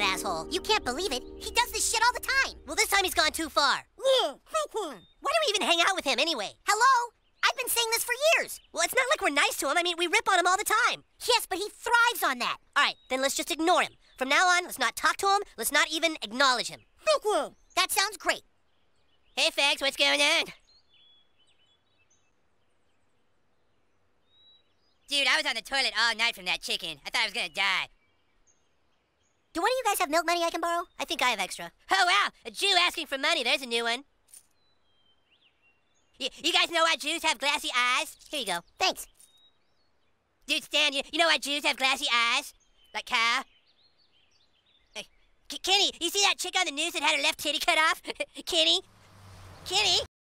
that asshole. You can't believe it. He does this shit all the time. Well, this time he's gone too far. Yeah, Why do we even hang out with him anyway? Hello? I've been saying this for years. Well, it's not like we're nice to him. I mean, we rip on him all the time. Yes, but he thrives on that. All right, then let's just ignore him. From now on, let's not talk to him. Let's not even acknowledge him. Thank That sounds great. Hey, Fags, what's going on? Dude, I was on the toilet all night from that chicken. I thought I was gonna die. Do one of you guys have milk money I can borrow? I think I have extra. Oh, wow! A Jew asking for money. There's a new one. You, you guys know why Jews have glassy eyes? Here you go. Thanks. Dude, Stan, you, you know why Jews have glassy eyes? Like cow? Hey, Kenny, you see that chick on the news that had her left titty cut off? Kenny? Kenny?